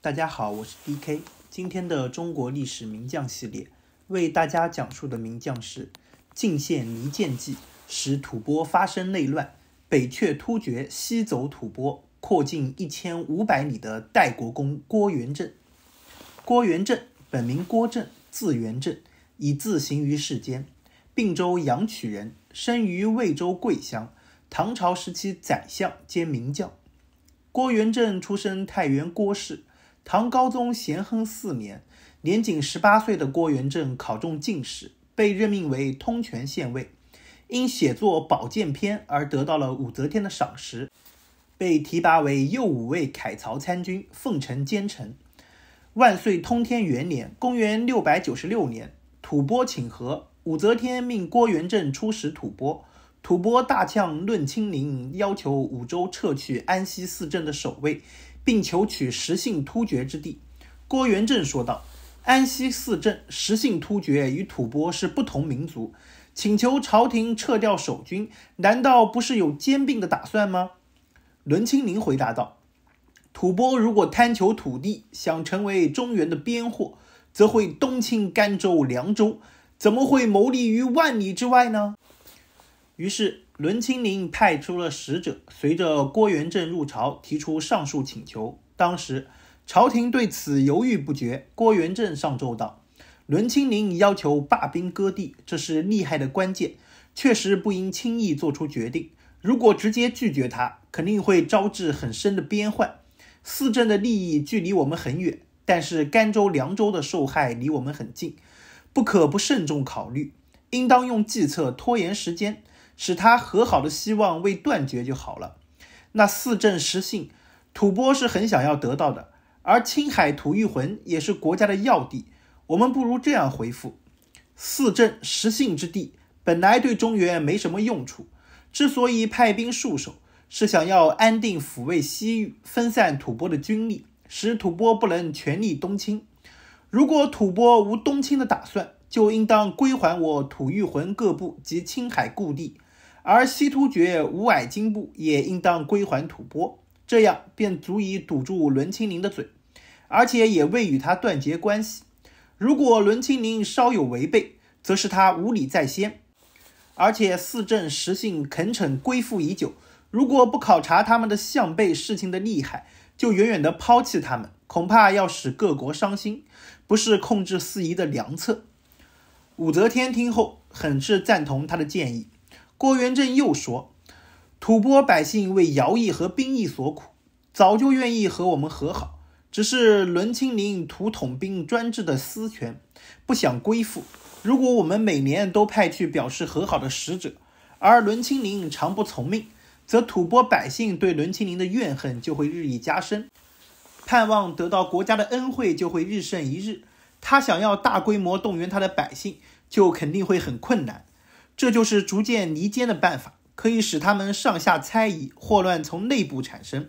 大家好，我是 d k 今天的中国历史名将系列为大家讲述的名将是晋献离建记，使吐蕃发生内乱，北阙突厥，西走吐蕃，扩境一千五百里的代国公郭元振。郭元振本名郭振，字元振，以字行于世间。并州阳曲人，生于魏州桂乡。唐朝时期宰相兼名将。郭元振出身太原郭氏。唐高宗咸亨四年，年仅十八岁的郭元振考中进士，被任命为通泉县尉，因写作《宝剑篇》而得到了武则天的赏识，被提拔为右武卫凯曹参军、奉承奸臣。万岁通天元年（公元696年），吐蕃请和，武则天命郭元振出使吐蕃，吐蕃大将论亲临，要求五州撤去安西四镇的守卫。并求取实姓突厥之地，郭元振说道：“安西四镇实姓突厥与吐蕃是不同民族，请求朝廷撤掉守军，难道不是有兼并的打算吗？”伦清明回答道：“吐蕃如果贪求土地，想成为中原的边货，则会东侵甘州、凉州，怎么会谋利于万里之外呢？”于是，伦亲宁派出了使者，随着郭元振入朝，提出上述请求。当时，朝廷对此犹豫不决。郭元振上奏道：“伦亲宁要求罢兵割地，这是利害的关键，确实不应轻易做出决定。如果直接拒绝他，肯定会招致很深的边患。四镇的利益距离我们很远，但是甘州、凉州的受害离我们很近，不可不慎重考虑，应当用计策拖延时间。”使他和好的希望未断绝就好了。那四镇失信，吐蕃是很想要得到的，而青海吐谷浑也是国家的要地。我们不如这样回复：四镇失信之地本来对中原没什么用处，之所以派兵戍守，是想要安定抚慰西域，分散吐蕃的军力，使吐蕃不能全力东侵。如果吐蕃无东侵的打算，就应当归还我吐谷浑各部及青海故地。而西突厥五矮金部也应当归还吐蕃，这样便足以堵住伦亲宁的嘴，而且也未与他断绝关系。如果伦亲宁稍有违背，则是他无礼在先。而且四镇实性恳诚归附已久，如果不考察他们的项背，事情的厉害，就远远的抛弃他们，恐怕要使各国伤心，不是控制四夷的良策。武则天听后，很是赞同他的建议。郭元振又说：“吐蕃百姓为徭役和兵役所苦，早就愿意和我们和好，只是伦亲陵图统兵专制的私权，不想归附。如果我们每年都派去表示和好的使者，而伦亲陵常不从命，则吐蕃百姓对伦亲陵的怨恨就会日益加深，盼望得到国家的恩惠就会日甚一日。他想要大规模动员他的百姓，就肯定会很困难。”这就是逐渐离间的办法，可以使他们上下猜疑，祸乱从内部产生。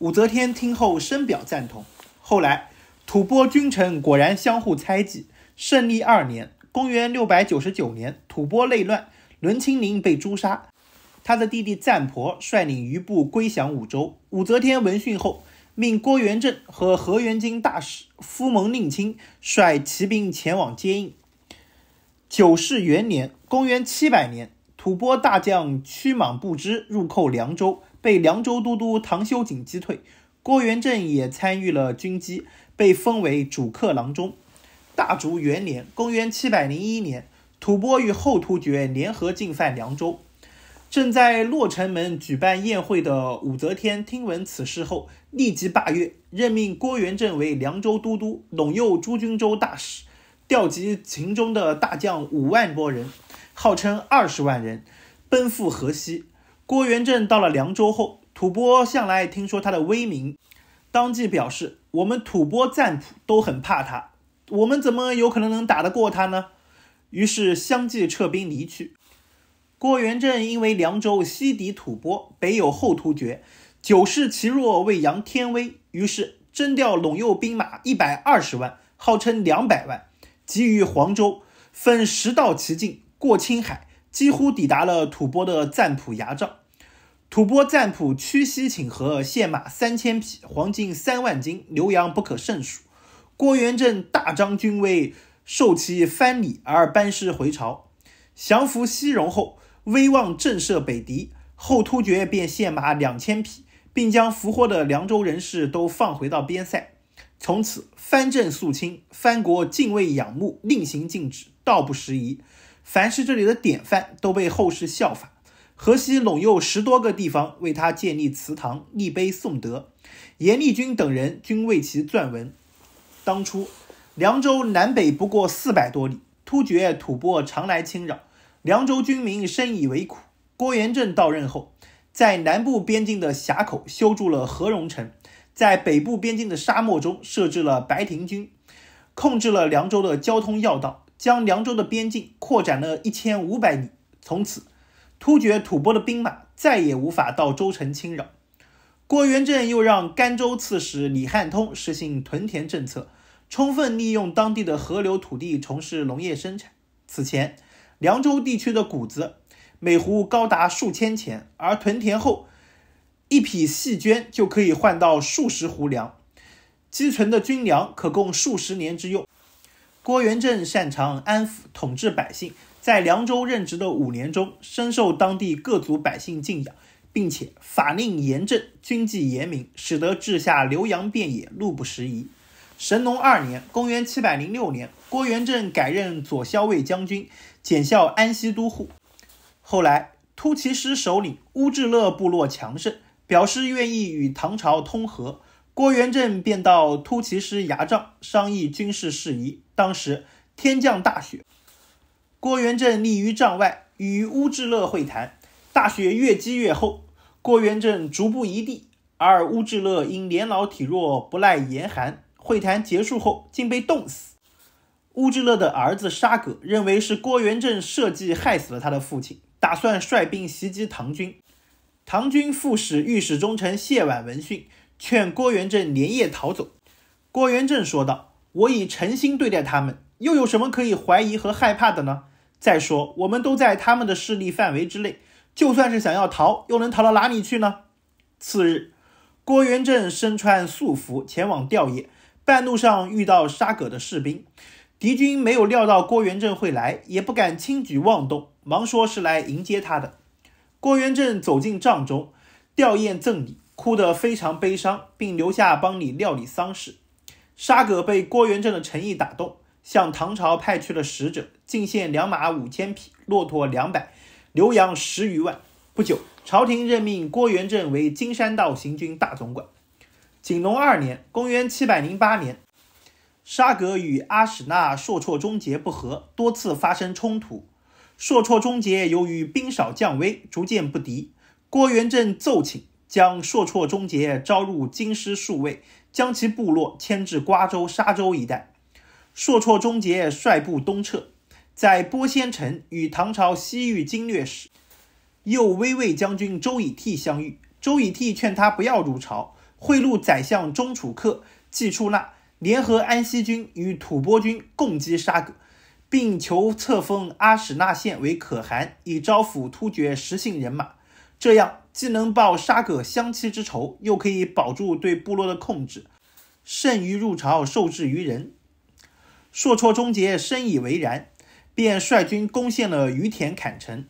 武则天听后深表赞同。后来，吐蕃君臣果然相互猜忌。胜利二年（公元699年），吐蕃内乱，伦亲宁被诛杀，他的弟弟赞婆率领余部归降武周。武则天闻讯后，命郭元振和河源津大使夫蒙令亲率骑兵前往接应。九世元年（公元七百年），吐蕃大将屈莽不知入寇凉州，被凉州都督唐修景击退。郭元振也参与了军机，被封为主客郎中。大竹元年（公元七百零一年），吐蕃与后突厥联合进犯凉州，正在洛城门举办宴会的武则天听闻此事后，立即罢月，任命郭元振为凉州都督、陇右诸军州大使。调集秦中的大将五万多人，号称二十万人，奔赴河西。郭元振到了凉州后，吐蕃向来听说他的威名，当即表示：“我们吐蕃赞普都很怕他，我们怎么有可能能打得过他呢？”于是相继撤兵离去。郭元振因为凉州西敌吐蕃，北有后突厥，久视其弱，未扬天威，于是征调陇右兵马一百二十万，号称两百万。急于黄州，分十道齐进，过青海，几乎抵达了吐蕃的赞普牙帐。吐蕃赞普屈膝请和，献马三千匹，黄金三万斤，牛羊不可胜数。郭元振大张军威，受其藩礼而班师回朝。降服西戎后，威望震慑北敌，后突厥便献马两千匹，并将俘获的凉州人士都放回到边塞。从此藩镇肃清，藩国敬畏仰慕，令行禁止，道不拾遗。凡是这里的典范，都被后世效法。河西、陇右十多个地方为他建立祠堂、立碑颂德。严立军等人均为其撰文。当初，凉州南北不过四百多里，突厥、吐蕃常来侵扰，凉州军民深以为苦。郭元振到任后，在南部边境的峡口修筑了河陇城。在北部边境的沙漠中设置了白庭军，控制了凉州的交通要道，将凉州的边境扩展了一千五百里。从此，突厥、吐蕃的兵马再也无法到州城侵扰。郭元振又让甘州刺史李汉通实行屯田政策，充分利用当地的河流土地从事农业生产。此前，凉州地区的谷子每斛高达数千钱，而屯田后，一匹细绢就可以换到数十斛粮，积存的军粮可供数十年之用。郭元振擅长安抚统治百姓，在凉州任职的五年中，深受当地各族百姓敬仰，并且法令严正，军纪严明，使得治下留洋遍野，路不拾遗。神农二年（公元706年），郭元振改任左骁卫将军、检校安西都护。后来，突骑师首领乌质勒部落强盛。表示愿意与唐朝通和，郭元振便到突骑师牙帐商议军事事宜。当时天降大雪，郭元振立于帐外与乌智乐会谈。大雪越积越厚，郭元振逐步移地，而乌智乐因年老体弱，不耐严寒。会谈结束后，竟被冻死。乌智乐的儿子沙葛认为是郭元振设计害死了他的父亲，打算率兵袭击唐军。唐军副使、御史中丞谢婉闻讯，劝郭元振连夜逃走。郭元振说道：“我以诚心对待他们，又有什么可以怀疑和害怕的呢？再说，我们都在他们的势力范围之内，就算是想要逃，又能逃到哪里去呢？”次日，郭元振身穿素服前往吊唁，半路上遇到杀葛的士兵。敌军没有料到郭元振会来，也不敢轻举妄动，忙说是来迎接他的。郭元振走进帐中，吊唁赠礼，哭得非常悲伤，并留下帮你料理丧事。沙葛被郭元振的诚意打动，向唐朝派去了使者，进献良马五千匹、骆驼两百、牛羊十余万。不久，朝廷任命郭元振为金山道行军大总管。景龙二年（公元708年），沙格与阿史那述绰终结不和，多次发生冲突。朔绰终结由于兵少将微，逐渐不敌。郭元振奏请将朔绰终结招入京师戍卫，将其部落迁至瓜州、沙州一带。朔绰终结率部东撤，在播仙城与唐朝西域经略使、右威卫将军周以替相遇。周以替劝他不要入朝，贿赂宰相钟楚客、季出纳，联合安西军与吐蕃军共击沙葛。并求册封阿史那宪为可汗，以招抚突厥实姓人马。这样既能报杀葛相妻之仇，又可以保住对部落的控制，甚于入朝受制于人。硕绰忠杰深以为然，便率军攻陷了于田坎城，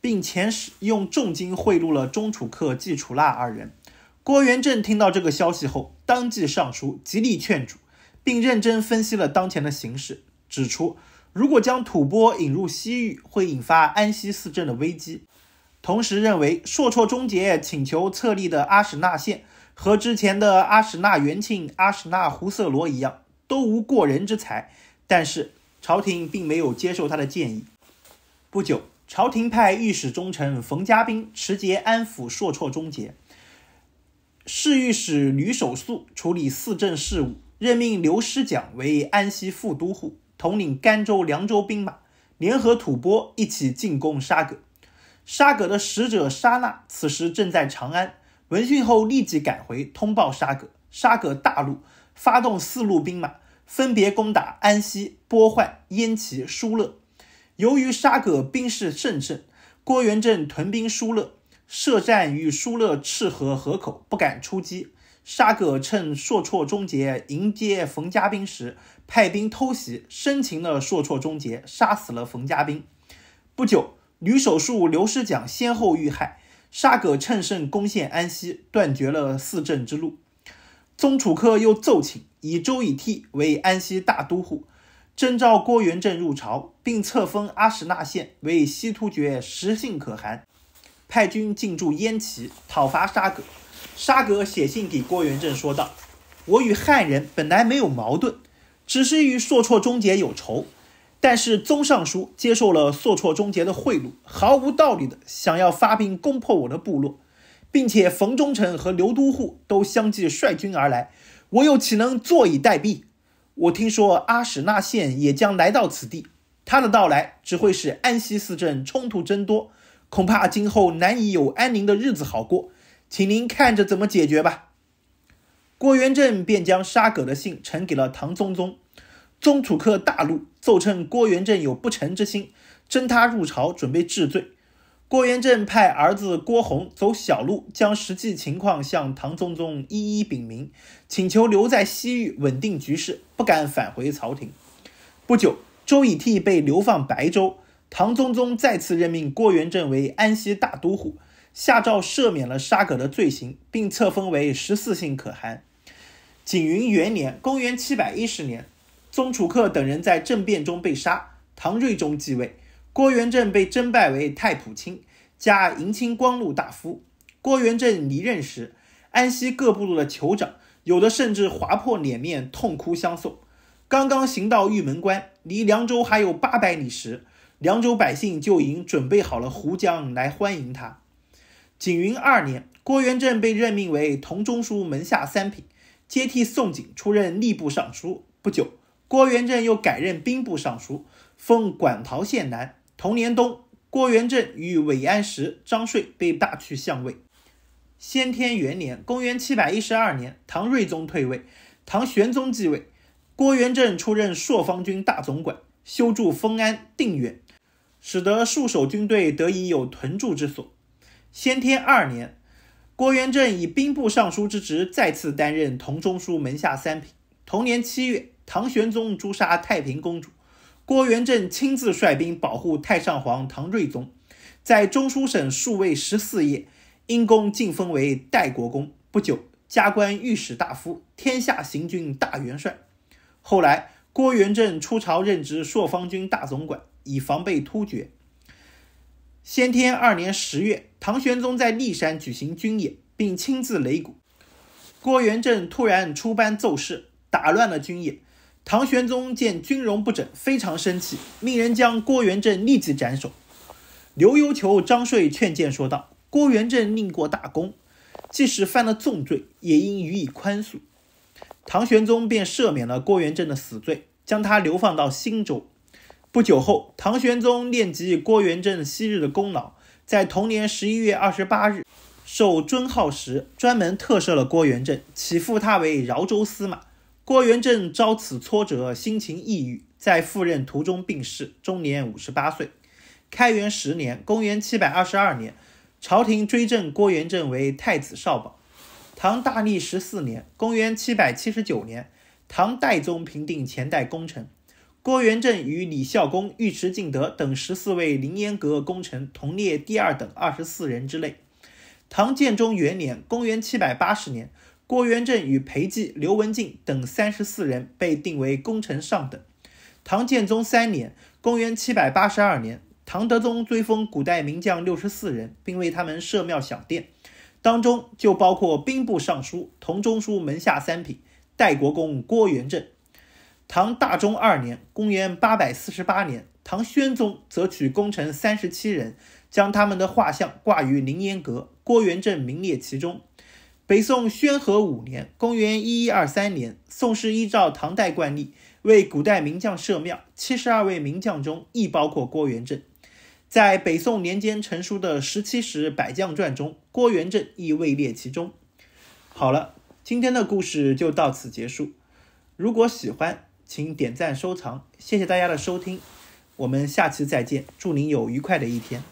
并遣使用重金贿赂了中楚客、季楚腊二人。郭元振听到这个消息后，当即上书极力劝阻，并认真分析了当前的形势，指出。如果将吐蕃引入西域，会引发安西四镇的危机。同时认为，朔绰忠杰请求册立的阿史那县和之前的阿史那元庆、阿史那胡色罗一样，都无过人之才。但是朝廷并没有接受他的建议。不久，朝廷派御史中丞冯家宾持节安抚朔绰忠杰，侍御史吕守素处理四镇事务，任命刘师讲为安西副都护。统领甘州、凉州兵马，联合吐蕃一起进攻沙葛。沙葛的使者沙那此时正在长安，闻讯后立即赶回通报沙葛。沙葛大怒，发动四路兵马，分别攻打安西、波换、燕齐、疏勒。由于沙葛兵势甚盛，郭元振屯兵疏勒，设战于疏勒赤河河口，不敢出击。沙葛趁朔啜终结迎接冯家兵时，派兵偷袭，生擒了朔啜终结，杀死了冯家兵。不久，女守述、刘师讲先后遇害。沙葛趁胜攻陷安西，断绝了四镇之路。宗楚客又奏请以周以替为安西大都护，征召郭元振入朝，并册封阿史那宪为西突厥实姓可汗，派军进驻燕齐，讨伐沙葛。沙格写信给郭元振说道：“我与汉人本来没有矛盾，只是与朔啜忠杰有仇。但是宗尚书接受了朔啜忠杰的贿赂，毫无道理的想要发兵攻破我的部落，并且冯忠臣和刘都护都相继率军而来，我又岂能坐以待毙？我听说阿史那县也将来到此地，他的到来只会使安西四镇冲突增多，恐怕今后难以有安宁的日子好过。”请您看着怎么解决吧。郭元振便将杀葛的信呈给了唐宗宗，宗楚客大怒，奏称郭元振有不臣之心，征他入朝，准备治罪。郭元振派儿子郭弘走小路，将实际情况向唐宗宗一一禀明，请求留在西域稳定局势，不敢返回朝廷。不久，周以替被流放白州，唐宗宗再次任命郭元振为安西大都护。下诏赦免了沙葛的罪行，并册封为十四姓可汗。景云元年（公元710年），宗楚客等人在政变中被杀，唐睿宗继位，郭元振被征拜为太仆卿，加迎亲光禄大夫。郭元振离任时，安西各部落的酋长有的甚至划破脸面，痛哭相送。刚刚行到玉门关，离凉州还有八百里时，凉州百姓就已准备好了胡浆来欢迎他。景云二年，郭元振被任命为同中书门下三品，接替宋璟出任吏部尚书。不久，郭元振又改任兵部尚书，封馆陶县男。同年冬，郭元振与韦安石、张说被罢去相位。先天元年（公元712年），唐睿宗退位，唐玄宗继位，郭元振出任朔方军大总管，修筑封安定远，使得戍守军队得以有屯驻之所。先天二年，郭元振以兵部尚书之职再次担任同中书门下三品。同年七月，唐玄宗诛杀太平公主，郭元振亲自率兵保护太上皇唐睿宗，在中书省数位十四夜，因功晋封为代国公。不久，加官御史大夫、天下行军大元帅。后来，郭元振出朝任职朔方军大总管，以防备突厥。先天二年十月。唐玄宗在骊山举行军演，并亲自擂鼓。郭元振突然出班奏事，打乱了军演。唐玄宗见军容不整，非常生气，命人将郭元振立即斩首。刘幽求、张说劝谏说道：“郭元振立过大功，即使犯了重罪，也应予以宽恕。”唐玄宗便赦免了郭元振的死罪，将他流放到新州。不久后，唐玄宗念及郭元振昔日的功劳。在同年十一月二十八日，受尊号时，专门特赦了郭元振，起复他为饶州司马。郭元振遭此挫折，心情抑郁，在赴任途中病逝，终年五十八岁。开元十年（公元七百二十二年），朝廷追赠郭元振为太子少保。唐大历十四年（公元七百七十九年），唐代宗平定前代功臣。郭元振与李孝恭、尉迟敬德等十四位凌烟阁功臣同列第二等二十四人之内。唐建中元年（公元780年），郭元振与裴寂、刘文静等三十四人被定为功臣上等。唐建宗三年（公元782年），唐德宗追封古代名将六十四人，并为他们设庙享殿，当中就包括兵部尚书、同中书门下三品代国公郭元振。唐大中二年（公元848年），唐宣宗则取功臣三十七人，将他们的画像挂于凌烟阁，郭元振名列其中。北宋宣和五年（公元1123年），宋氏依照唐代惯例为古代名将设庙，七十二位名将中亦包括郭元振。在北宋年间成书的《十七史百将传》中，郭元振亦位列其中。好了，今天的故事就到此结束。如果喜欢，请点赞、收藏，谢谢大家的收听，我们下期再见，祝您有愉快的一天。